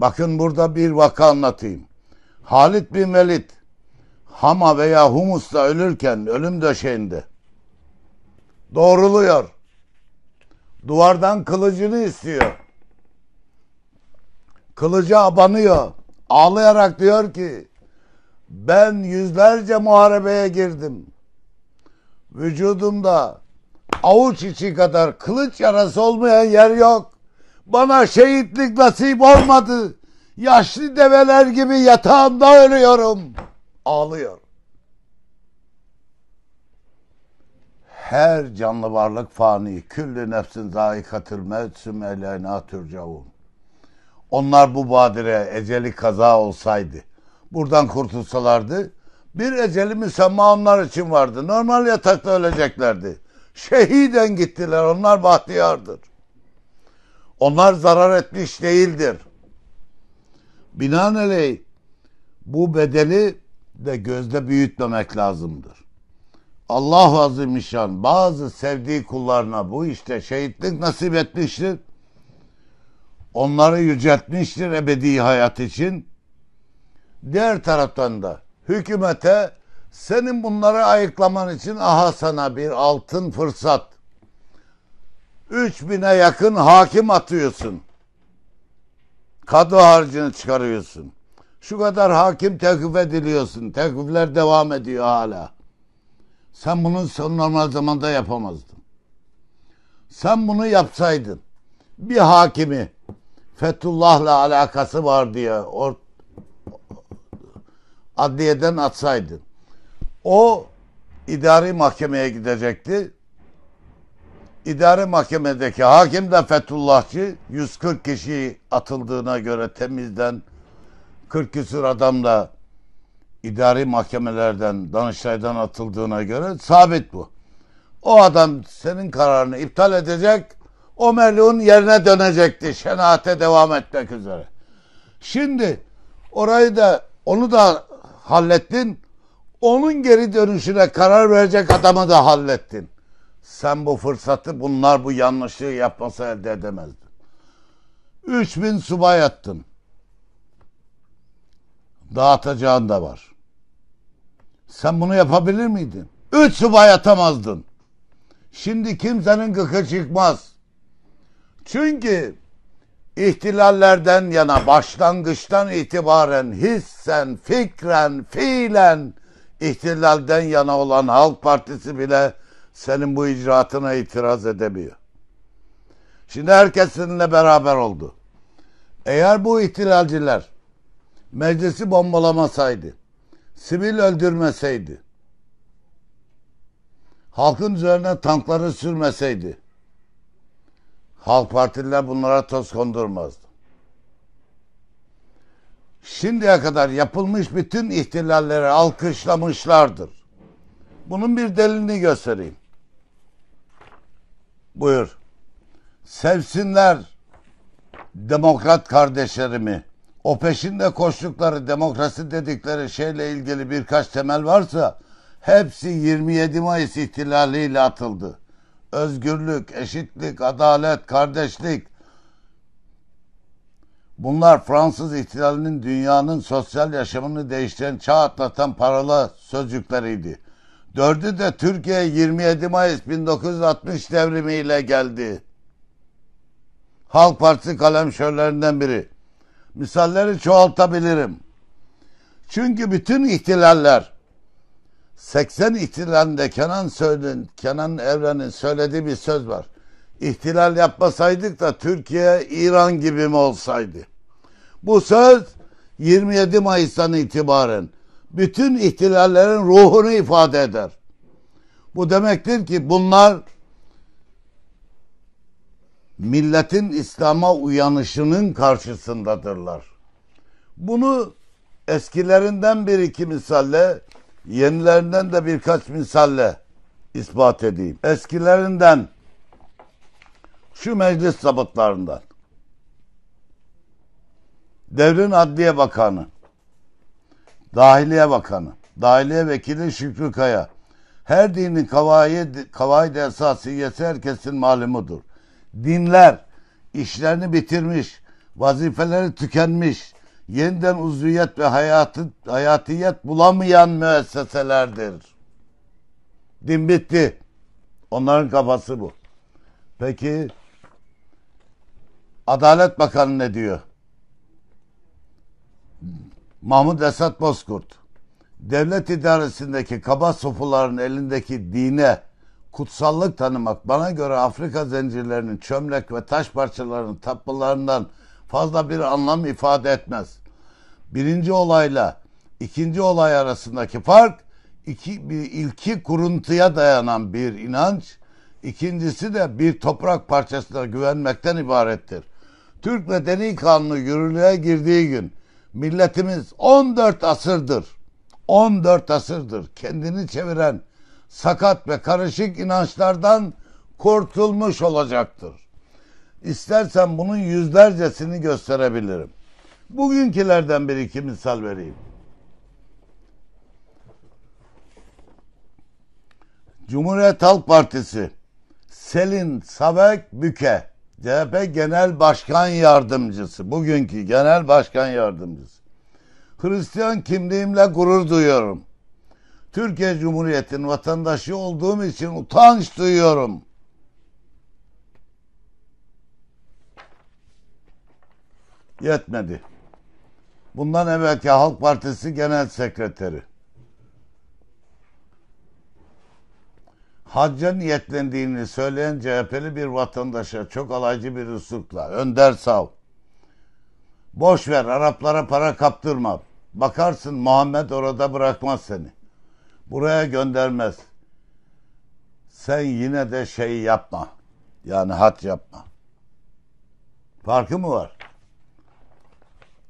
Bakın burada bir vaka anlatayım. Halit bin Velid Hama veya Humus'ta ölürken ölüm döşeğinde doğruluyor. Duvardan kılıcını istiyor. kılıcı abanıyor. Ağlayarak diyor ki ben yüzlerce muharebeye girdim. Vücudumda avuç içi kadar kılıç yarası olmayan yer yok. Bana şehitlik nasip olmadı. Yaşlı develer gibi yatağımda ölüyorum. Ağlıyor. Her canlı varlık fani. Küllü nefsin zaikatil mevsüm eleyna türcavun. Onlar bu badire eceli kaza olsaydı, buradan kurtulsalardı, bir eceli müsemma onlar için vardı. Normal yatakta öleceklerdi. Şehiden gittiler, onlar bahtiyardır. Onlar zarar etmiş değildir. Binaenaleyh bu bedeli de gözde büyütmemek lazımdır. Allah Azimüşşan bazı sevdiği kullarına bu işte şehitlik nasip etmiştir. Onları yüceltmiştir ebedi hayat için. Diğer taraftan da hükümete senin bunları ayıklaman için aha sana bir altın fırsat Üç bine yakın hakim atıyorsun. Kadı harcını çıkarıyorsun. Şu kadar hakim teklif ediliyorsun. Teklifler devam ediyor hala. Sen bunu son normal zamanda yapamazdın. Sen bunu yapsaydın bir hakimi Fethullah'la alakası var diye or, adliyeden atsaydın. O idari mahkemeye gidecekti. İdare mahkemedeki hakim de Fethullahçı 140 kişi atıldığına göre temizden 40 küsur adam da idari mahkemelerden, Danıştay'dan atıldığına göre sabit bu. O adam senin kararını iptal edecek, o merluğun yerine dönecekti şenahate devam etmek üzere. Şimdi orayı da onu da hallettin, onun geri dönüşüne karar verecek adamı da hallettin. Sen bu fırsatı bunlar bu yanlışlığı yapmasa elde edemezdin. 3000 subay attın. Dağıtacağın da var. Sen bunu yapabilir miydin? 3 subay atamazdın. Şimdi kimsenin gıkı çıkmaz. Çünkü ihtilallerden yana başlangıçtan itibaren hissen, fikren, fiilen ihtilalden yana olan Halk Partisi bile senin bu icraatına itiraz edemiyor. Şimdi herkes seninle beraber oldu. Eğer bu ihtilalciler meclisi bombalamasaydı, sivil öldürmeseydi, halkın üzerine tankları sürmeseydi, halk partililer bunlara toz kondurmazdı. Şimdiye kadar yapılmış bütün ihtilalleri alkışlamışlardır. Bunun bir delilini göstereyim. Buyur. Sevsinler demokrat kardeşlerimi. O peşinde koştukları demokrasi dedikleri şeyle ilgili birkaç temel varsa hepsi 27 Mayıs ihtilaliyle atıldı. Özgürlük, eşitlik, adalet, kardeşlik, Bunlar Fransız ihtilalinin dünyanın sosyal yaşamını değiştiren, çağ atlatan parola sözcükleriydi. Dördü de Türkiye 27 Mayıs 1960 devrimiyle geldi. Halk Partisi kalemşörlerinden biri. Misalleri çoğaltabilirim. Çünkü bütün ihtilaller 80 ihtilalinde Kenan Söğün, Kenan Evren'in söylediği bir söz var. İhtilal yapmasaydık da Türkiye İran gibi mi olsaydı? Bu söz 27 Mayıs'tan itibaren bütün ihtilallerin ruhunu ifade eder. Bu demektir ki bunlar milletin İslam'a uyanışının karşısındadırlar. Bunu eskilerinden bir iki misalle, yenilerinden de birkaç misalle ispat edeyim. Eskilerinden şu meclis sabıtlarından devrin Adliye Bakanı Dahiliye Bakanı, Dahiliye Vekili Şükrü Kaya. Her dinin kavaid, kavaid esasiyesi herkesin malumudur. Dinler işlerini bitirmiş, vazifeleri tükenmiş, yeniden uzviyet ve hayatı, hayatiyet bulamayan müesseselerdir. Din bitti. Onların kafası bu. Peki Adalet Bakanı ne diyor? Mahmud Esat Bozkurt, devlet idaresindeki kaba sofuların elindeki dine kutsallık tanımak bana göre Afrika zincirlerinin çömlek ve taş parçalarının tapmalarından fazla bir anlam ifade etmez. Birinci olayla ikinci olay arasındaki fark iki, bir ilki kuruntuya dayanan bir inanç, ikincisi de bir toprak parçasına güvenmekten ibarettir. Türk Medeni Kanunu yürürlüğe girdiği gün milletimiz 14 asırdır 14 asırdır kendini çeviren sakat ve karışık inançlardan kurtulmuş olacaktır. İstersen bunun yüzlercesini gösterebilirim. Bugünkülerden bir iki misal vereyim. Cumhuriyet Halk Partisi Selin Sabek Büke CHP Genel Başkan Yardımcısı, bugünkü Genel Başkan Yardımcısı. Hristiyan kimliğimle gurur duyuyorum. Türkiye Cumhuriyeti'nin vatandaşı olduğum için utanç duyuyorum. Yetmedi. Bundan evvelki Halk Partisi Genel Sekreteri. hacca niyetlendiğini söyleyen CHP'li bir vatandaşa çok alaycı bir üslupla Önder sağ. boş ver Araplara para kaptırma bakarsın Muhammed orada bırakmaz seni buraya göndermez sen yine de şeyi yapma yani hat yapma farkı mı var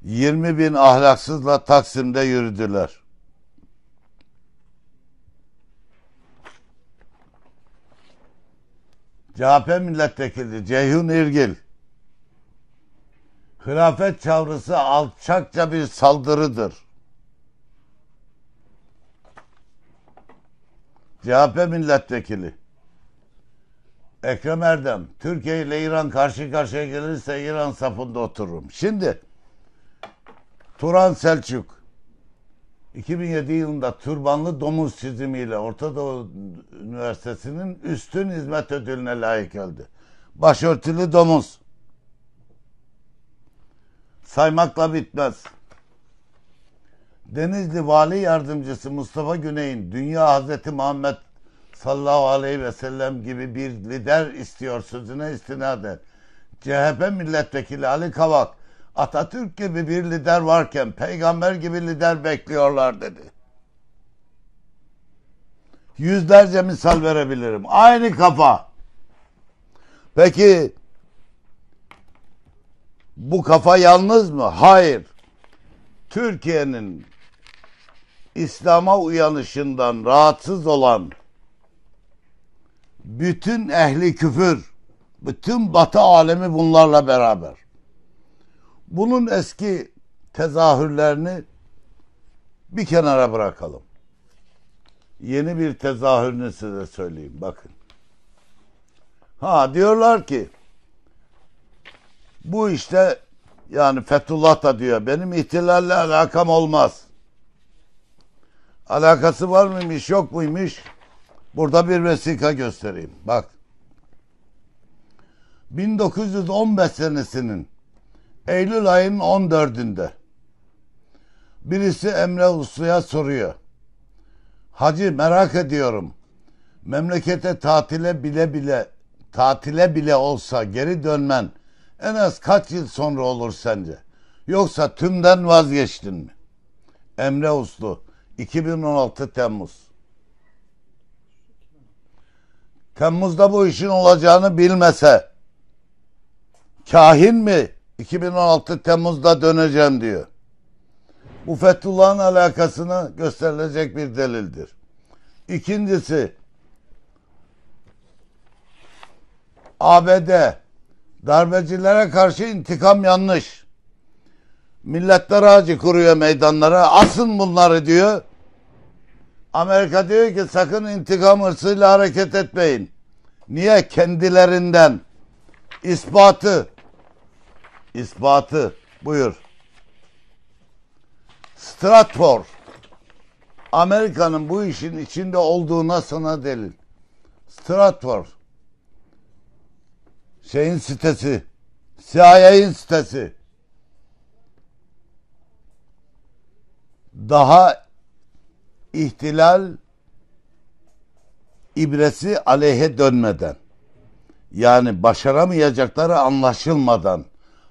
20 bin ahlaksızla Taksim'de yürüdüler CHP milletvekili Ceyhun İrgil Hilafet çavrısı alçakça bir saldırıdır. CHP milletvekili Ekrem Erdem Türkiye ile İran karşı karşıya gelirse İran safında otururum. Şimdi Turan Selçuk 2007 yılında türbanlı domuz çizimiyle Orta Doğu Üniversitesi'nin üstün hizmet ödülüne layık oldu. Başörtülü domuz. Saymakla bitmez. Denizli Vali Yardımcısı Mustafa Güney'in Dünya Hazreti Muhammed sallallahu aleyhi ve sellem gibi bir lider istiyor sözüne istinaden. CHP milletvekili Ali Kavak Atatürk gibi bir lider varken peygamber gibi lider bekliyorlar dedi. Yüzlerce misal verebilirim. Aynı kafa. Peki bu kafa yalnız mı? Hayır. Türkiye'nin İslam'a uyanışından rahatsız olan bütün ehli küfür, bütün batı alemi bunlarla beraber. Bunun eski tezahürlerini bir kenara bırakalım. Yeni bir tezahürünü size söyleyeyim. Bakın. Ha diyorlar ki bu işte yani Fethullah da diyor benim ihtilalle alakam olmaz. Alakası var mıymış yok muymuş? Burada bir vesika göstereyim. Bak. 1915 senesinin Eylül ayının 14'ünde birisi Emre Uslu'ya soruyor. Hacı merak ediyorum. Memlekete tatile bile bile tatile bile olsa geri dönmen en az kaç yıl sonra olur sence? Yoksa tümden vazgeçtin mi? Emre Uslu 2016 Temmuz Temmuz'da bu işin olacağını bilmese kahin mi 2016 Temmuz'da döneceğim diyor. Bu Fethullah'ın alakasını gösterilecek bir delildir. İkincisi ABD darbecilere karşı intikam yanlış. Milletler ağacı kuruyor meydanlara. Asın bunları diyor. Amerika diyor ki sakın intikam hırsıyla hareket etmeyin. Niye? Kendilerinden ispatı ispatı. Buyur. Stratfor. Amerika'nın bu işin içinde olduğuna sana delil. Stratfor. Şeyin sitesi. CIA'in sitesi. Daha ihtilal ibresi aleyhe dönmeden yani başaramayacakları anlaşılmadan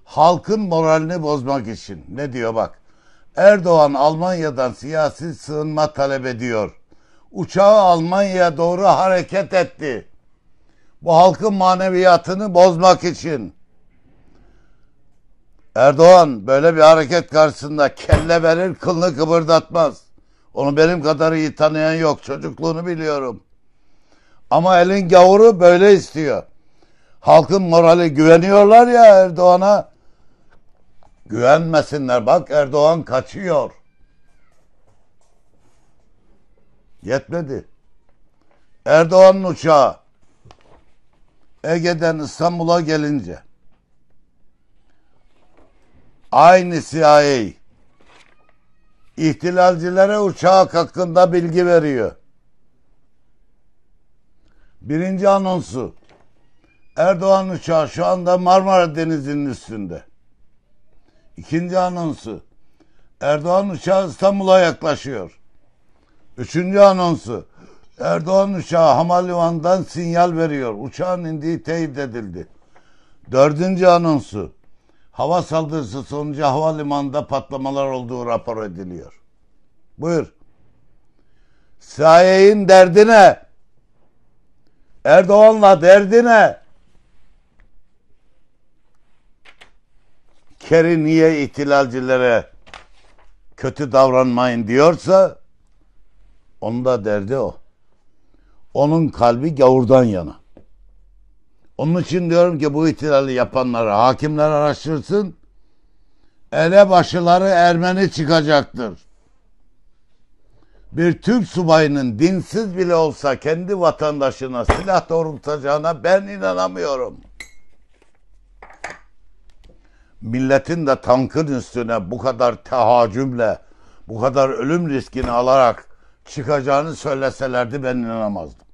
halkın moralini bozmak için. Ne diyor bak. Erdoğan Almanya'dan siyasi sığınma talep ediyor. Uçağı Almanya'ya doğru hareket etti. Bu halkın maneviyatını bozmak için. Erdoğan böyle bir hareket karşısında kelle verir kılını kıpırdatmaz. Onu benim kadar iyi tanıyan yok. Çocukluğunu biliyorum. Ama elin gavuru böyle istiyor. Halkın morali güveniyorlar ya Erdoğan'a. Güvenmesinler. Bak Erdoğan kaçıyor. Yetmedi. Erdoğan'ın uçağı Ege'den İstanbul'a gelince aynı CIA ihtilalcilere uçağı hakkında bilgi veriyor. Birinci anonsu Erdoğan uçağı şu anda Marmara Denizi'nin üstünde. İkinci anonsu. Erdoğan uçağı İstanbul'a yaklaşıyor. Üçüncü anonsu. Erdoğan uçağı havalimanından sinyal veriyor. Uçağın indiği teyit edildi. Dördüncü anonsu. Hava saldırısı sonucu havalimanında patlamalar olduğu rapor ediliyor. Buyur. Saye'in derdine Erdoğan'la derdine Kerry niye ihtilalcilere kötü davranmayın diyorsa onun da derdi o. Onun kalbi gavurdan yana. Onun için diyorum ki bu ihtilali yapanları hakimler araştırsın. başıları Ermeni çıkacaktır. Bir Türk subayının dinsiz bile olsa kendi vatandaşına silah doğrultacağına ben inanamıyorum milletin de tankın üstüne bu kadar tehacümle, bu kadar ölüm riskini alarak çıkacağını söyleselerdi ben inanamazdım.